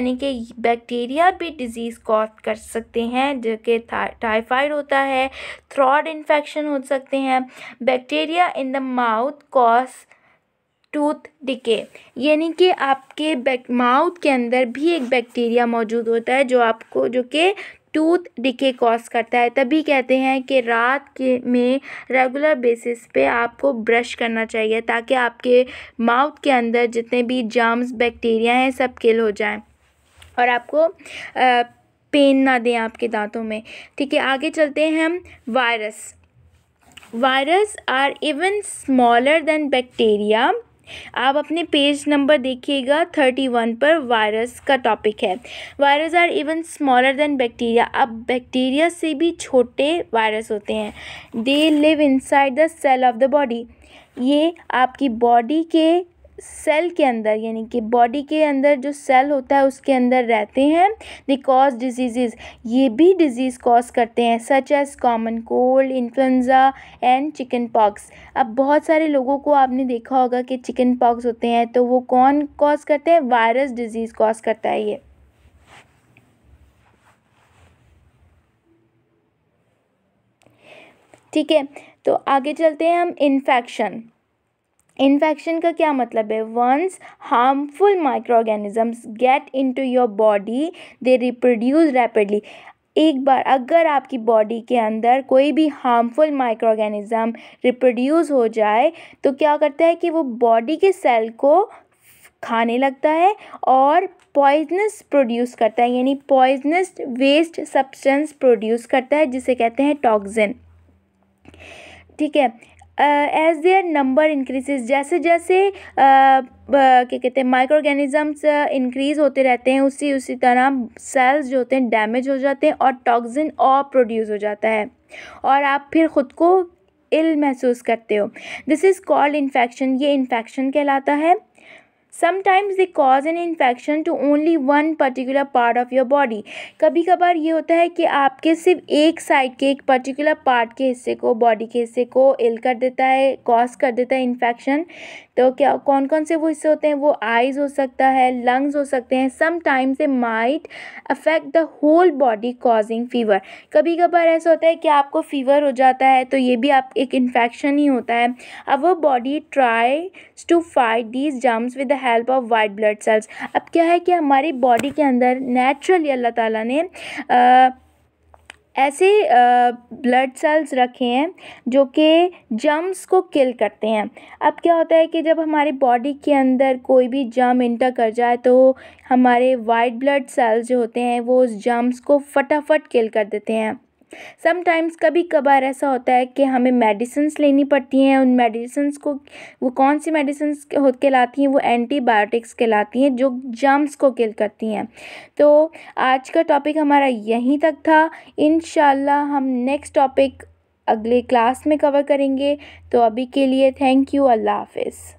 यानी कि बैक्टीरिया भी डिज़ीज़ कॉज कर सकते हैं जो कि टाइफाइड होता है थ्रॉड इन्फेक्शन हो सकते हैं bacteria in the mouth cause tooth decay यानी कि आपके माउथ के अंदर भी एक बैक्टीरिया मौजूद होता है जो आपको जो कि टूथ डिके कॉज करता है तभी कहते हैं कि रात के में रेगुलर बेसिस पे आपको ब्रश करना चाहिए ताकि आपके माउथ के अंदर जितने भी जर्म्स बैक्टीरिया हैं सब किल हो जाएं और आपको पेन ना दें आपके दांतों में ठीक है आगे चलते हैं हम virus virus are even smaller than bacteria आप अपने पेज नंबर देखिएगा थर्टी वन पर वायरस का टॉपिक है virus are even smaller than bacteria अब बैक्टीरिया से भी छोटे वायरस होते हैं they live inside the cell of the body ये आपकी बॉडी के सेल के अंदर यानी कि बॉडी के अंदर जो सेल होता है उसके अंदर रहते हैं दे कॉज डिजीज़ ये भी डिजीज़ कॉज करते हैं such as common cold influenza and chickenpox अब बहुत सारे लोगों को आपने देखा होगा कि चिकन पॉक्स होते हैं तो वो कौन कॉज करते हैं वायरस डिजीज़ कॉज करता है ये ठीक है तो आगे चलते हैं हम इन्फेक्शन इन्फेक्शन का क्या मतलब है once harmful microorganisms get into your body they reproduce rapidly एक बार अगर आपकी बॉडी के अंदर कोई भी हार्मफुल माइक्रो ऑर्गेनिज़म रिप्रोड्यूस हो जाए तो क्या करता है कि वो बॉडी के सेल को खाने लगता है और पॉइजनस प्रोड्यूस करता है यानी पॉइजनस वेस्ट सब्सटेंस प्रोड्यूस करता है जिसे कहते हैं टॉक्सिन ठीक है एज देयर नंबर इंक्रीज जैसे जैसे uh, uh, क्या कहते हैं माइक्रो ऑर्गेनिज़म्स इंक्रीज़ होते रहते हैं उसी उसी तरह सेल्स जो होते हैं डैमेज हो जाते हैं और टॉक्सिन और प्रोड्यूस हो जाता है और आप फिर ख़ुद को इल महसूस करते हो दिस इज़ कॉल्ड इन्फेक्शन ये इन्फेक्शन कहलाता है sometimes they cause an infection to only one particular part of your body कभी कभार ये होता है कि आपके सिर्फ एक साइड के एक पर्टिकुलर पार्ट के हिस्से को बॉडी के हिस्से को इल कर देता है कॉज कर देता है इन्फेक्शन तो क्या कौन कौन से वो हिस्से होते हैं वो आइज़ हो सकता है लंग्स हो सकते हैं sometimes a might affect the whole body causing fever कभी कभार ऐसा होता है कि आपको फीवर हो जाता है तो ये भी आप एक इन्फेक्शन ही होता है अब वो body try to fight these germs with the help of white blood cells अब क्या है कि हमारी बॉडी के अंदर नेचुरली अल्लाह ताला ने आ, ऐसे ब्लड सेल्स रखे हैं जो कि जम्स को किल करते हैं अब क्या होता है कि जब हमारी बॉडी के अंदर कोई भी जम इंटर कर जाए तो हमारे वाइट ब्लड सेल्स जो होते हैं वो उस जम्स को फटाफट किल कर देते हैं समटाइम्स कभी कभार ऐसा होता है कि हमें मेडिसन्स लेनी पड़ती हैं उन मेडिसन्स को वो कौन सी के कहलाती हैं वो एंटीबायोटिक्स कहलाती हैं जो जम्स को किल करती हैं तो आज का टॉपिक हमारा यहीं तक था इन हम नेक्स्ट टॉपिक अगले क्लास में कवर करेंगे तो अभी के लिए थैंक यू अल्लाह हाफिज़